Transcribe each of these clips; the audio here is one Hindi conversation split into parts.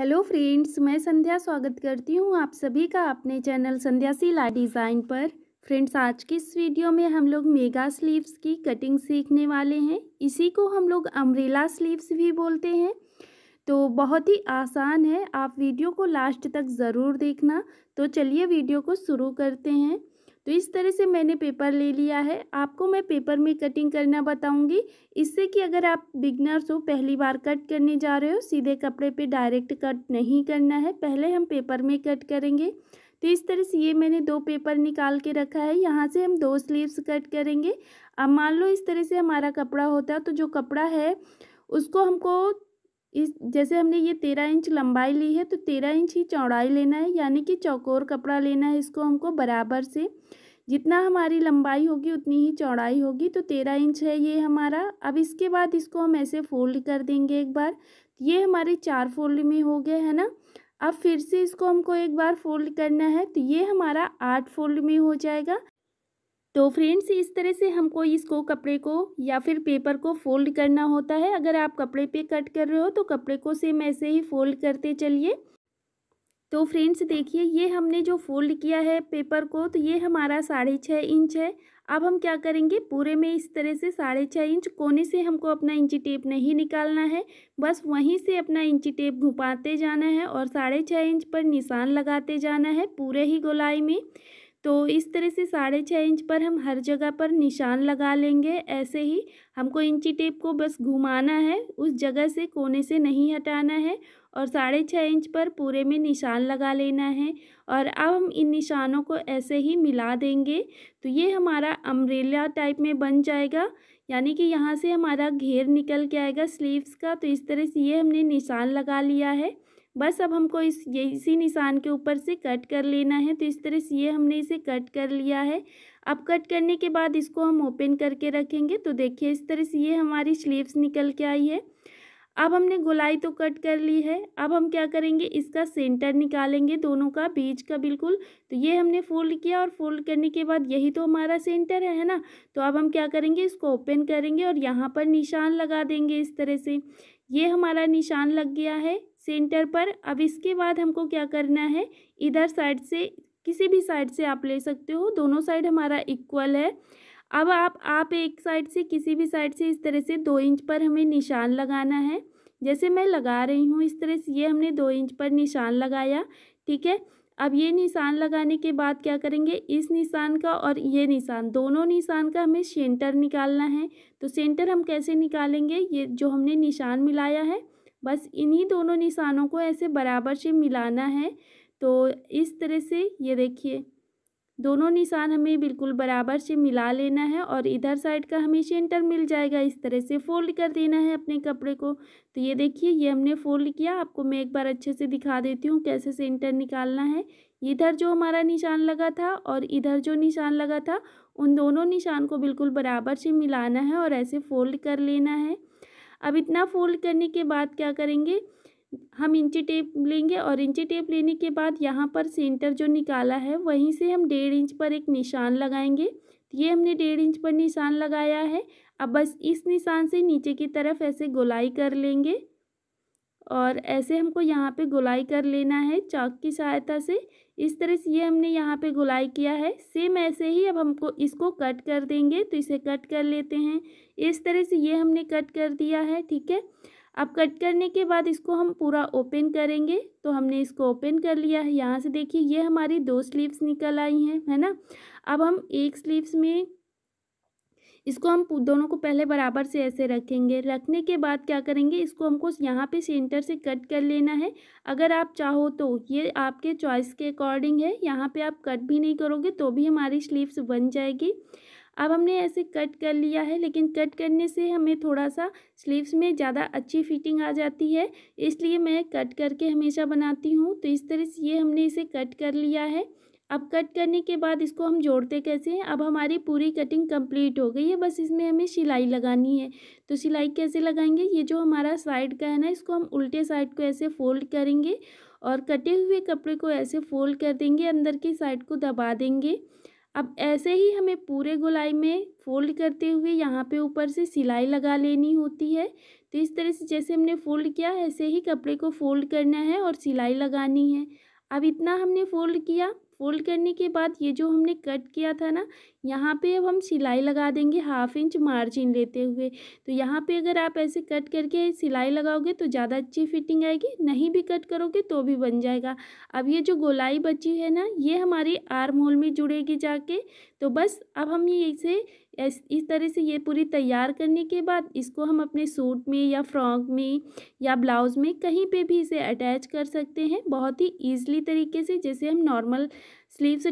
हेलो फ्रेंड्स मैं संध्या स्वागत करती हूँ आप सभी का अपने चैनल संध्या सिला डिज़ाइन पर फ्रेंड्स आज की इस वीडियो में हम लोग मेगा स्लीव्स की कटिंग सीखने वाले हैं इसी को हम लोग अम्ब्रेला स्लीव्स भी बोलते हैं तो बहुत ही आसान है आप वीडियो को लास्ट तक ज़रूर देखना तो चलिए वीडियो को शुरू करते हैं तो इस तरह से मैंने पेपर ले लिया है आपको मैं पेपर में कटिंग करना बताऊंगी इससे कि अगर आप बिगनर्स हो पहली बार कट करने जा रहे हो सीधे कपड़े पे डायरेक्ट कट नहीं करना है पहले हम पेपर में कट करेंगे तो इस तरह से ये मैंने दो पेपर निकाल के रखा है यहाँ से हम दो स्लीव्स कट करेंगे अब मान लो इस तरह से हमारा कपड़ा होता तो जो कपड़ा है उसको हमको इस जैसे हमने ये तेरह इंच लंबाई ली है तो तेरह इंच ही चौड़ाई लेना है यानी कि चौकोर कपड़ा लेना है इसको हमको बराबर से जितना हमारी लंबाई होगी उतनी ही चौड़ाई होगी तो तेरह इंच है ये हमारा अब इसके बाद इसको हम ऐसे फोल्ड कर देंगे एक बार ये हमारे चार फोल्ड में हो गए है ना अब फिर से इसको हमको एक बार फोल्ड करना है तो ये हमारा आठ फोल्ड में हो जाएगा तो फ्रेंड्स इस तरह से हमको इसको कपड़े को या फिर पेपर को फोल्ड करना होता है अगर आप कपड़े पे कट कर रहे हो तो कपड़े को सेम ऐसे ही फोल्ड करते चलिए तो फ्रेंड्स देखिए ये हमने जो फोल्ड किया है पेपर को तो ये हमारा साढ़े छः इंच है अब हम क्या करेंगे पूरे में इस तरह से साढ़े छः इंच कोने से हमको अपना इंची टेप नहीं निकालना है बस वहीं से अपना इंची टेप घुमाते जाना है और साढ़े छः इंच पर निशान लगाते जाना है पूरे ही गोलाई में तो इस तरह से साढ़े छः इंच पर हम हर जगह पर निशान लगा लेंगे ऐसे ही हमको इंची टेप को बस घुमाना है उस जगह से कोने से नहीं हटाना है और साढ़े छः इंच पर पूरे में निशान लगा लेना है और अब हम इन निशानों को ऐसे ही मिला देंगे तो ये हमारा अम्ब्रेला टाइप में बन जाएगा यानी कि यहाँ से हमारा घेर निकल के आएगा स्लीव्स का तो इस तरह से ये हमने निशान लगा लिया है बस अब हमको इस ये इसी निशान के ऊपर से कट कर लेना है तो इस तरह से ये हमने इसे कट कर लिया है अब कट करने के बाद इसको हम ओपन करके रखेंगे तो देखिए इस तरह से ये हमारी स्लीव्स निकल के आई है अब हमने गोलाई तो कट कर ली है अब हम क्या करेंगे इसका सेंटर निकालेंगे दोनों का बीच का बिल्कुल तो ये हमने फोल्ड किया और फोल्ड करने के बाद यही तो हमारा सेंटर है है ना तो अब हम क्या करेंगे इसको ओपन करेंगे और यहाँ पर निशान लगा देंगे इस तरह से ये हमारा निशान लग गया है सेंटर पर अब इसके बाद हमको क्या करना है इधर साइड से किसी भी साइड से आप ले सकते हो दोनों साइड हमारा इक्वल है अब आप आप एक साइड से किसी भी साइड से इस तरह से दो इंच पर हमें निशान लगाना है जैसे मैं लगा रही हूँ इस तरह से ये हमने दो इंच पर निशान लगाया ठीक है अब ये निशान लगाने के बाद क्या करेंगे इस निशान का और ये निशान दोनों निशान का हमें सेंटर निकालना है तो सेंटर हम कैसे निकालेंगे ये जो हमने निशान मिलाया है बस इन्हीं दोनों निशानों को ऐसे बराबर से मिलाना है तो इस तरह से ये देखिए दोनों निशान हमें बिल्कुल बराबर से मिला लेना है और इधर साइड का हमें सेंटर मिल जाएगा इस तरह से फोल्ड कर देना है अपने कपड़े को तो ये देखिए ये हमने फोल्ड किया आपको मैं एक बार अच्छे से दिखा देती हूँ कैसे सेंटर निकालना है इधर जो हमारा निशान लगा था और इधर जो निशान लगा था उन दोनों निशान को बिल्कुल बराबर से मिलाना है और ऐसे फोल्ड कर लेना है अब इतना फोल्ड करने के बाद क्या करेंगे हम इंची टेप लेंगे और इंची टेप लेने के बाद यहाँ पर सेंटर जो निकाला है वहीं से हम डेढ़ इंच पर एक निशान लगाएंगे ये हमने डेढ़ इंच पर निशान लगाया है अब बस इस निशान से नीचे की तरफ ऐसे गोलाई कर लेंगे और ऐसे हमको यहाँ पे गुलाई कर लेना है चाक की सहायता से इस तरह से ये हमने यहाँ पे गुलाई किया है सेम ऐसे ही अब हमको इसको कट कर देंगे तो इसे कट कर लेते हैं इस तरह से ये हमने कट कर दिया है ठीक है अब कट करने के बाद इसको हम पूरा ओपन करेंगे तो हमने इसको ओपन कर लिया है यहाँ से देखिए ये हमारी दो स्लीव्स निकल आई हैं है ना अब हम एक स्लीव्स में इसको हम दोनों को पहले बराबर से ऐसे रखेंगे रखने के बाद क्या करेंगे इसको हमको यहाँ पे सेंटर से कट कर लेना है अगर आप चाहो तो ये आपके चॉइस के अकॉर्डिंग है यहाँ पे आप कट भी नहीं करोगे तो भी हमारी स्लीव्स बन जाएगी अब हमने ऐसे कट कर लिया है लेकिन कट करने से हमें थोड़ा सा स्लीव्स में ज़्यादा अच्छी फिटिंग आ जाती है इसलिए मैं कट करके हमेशा बनाती हूँ तो इस तरह से ये हमने इसे कट कर लिया है अब कट करने के बाद इसको हम जोड़ते कैसे हैं अब हमारी पूरी कटिंग कंप्लीट हो गई है बस इसमें हमें सिलाई लगानी है तो सिलाई कैसे लगाएंगे ये जो हमारा साइड का है ना इसको हम उल्टे साइड को ऐसे फोल्ड करेंगे और कटे हुए कपड़े को ऐसे फोल्ड कर देंगे अंदर की साइड को दबा देंगे अब ऐसे ही हमें पूरे गोलाई में फोल्ड करते हुए यहाँ पर ऊपर से सिलाई लगा लेनी होती है तो इस तरह से जैसे हमने फोल्ड किया ऐसे ही कपड़े को फोल्ड करना है और सिलाई लगानी है अब इतना हमने फोल्ड किया फोल्ड करने के बाद ये जो हमने कट किया था ना यहाँ पे अब हम सिलाई लगा देंगे हाफ इंच मार्जिन लेते हुए तो यहाँ पे अगर आप ऐसे कट करके सिलाई लगाओगे तो ज़्यादा अच्छी फिटिंग आएगी नहीं भी कट करोगे तो भी बन जाएगा अब ये जो गोलाई बची है ना ये हमारी आर्म होल में जुड़ेगी जाके तो बस अब हम ये इसे इस तरह से ये पूरी तैयार करने के बाद इसको हम अपने सूट में या फ्रॉक में या ब्लाउज़ में कहीं पे भी इसे अटैच कर सकते हैं बहुत ही ईजली तरीके से जैसे हम नॉर्मल स्लीव्स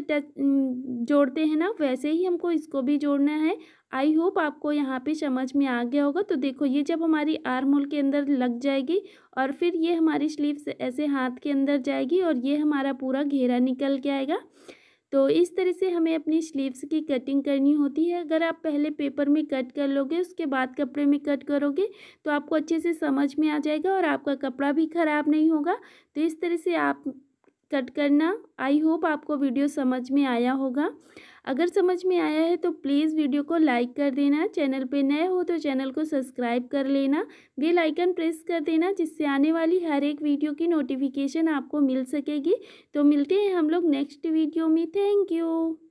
जोड़ते हैं ना वैसे ही हमको इसको भी जोड़ना है आई होप आपको यहाँ पे समझ में आ गया होगा तो देखो ये जब हमारी आर्म होल के अंदर लग जाएगी और फिर ये हमारी स्लीव ऐसे हाथ के अंदर जाएगी और ये हमारा पूरा घेरा निकल के आएगा तो इस तरह से हमें अपनी स्लीव्स की कटिंग करनी होती है अगर आप पहले पेपर में कट कर लोगे उसके बाद कपड़े में कट करोगे तो आपको अच्छे से समझ में आ जाएगा और आपका कपड़ा भी ख़राब नहीं होगा तो इस तरह से आप कट करना आई होप आपको वीडियो समझ में आया होगा अगर समझ में आया है तो प्लीज़ वीडियो को लाइक कर देना चैनल पे नए हो तो चैनल को सब्सक्राइब कर लेना बेल आइकन प्रेस कर देना जिससे आने वाली हर एक वीडियो की नोटिफिकेशन आपको मिल सकेगी तो मिलते हैं हम लोग नेक्स्ट वीडियो में थैंक यू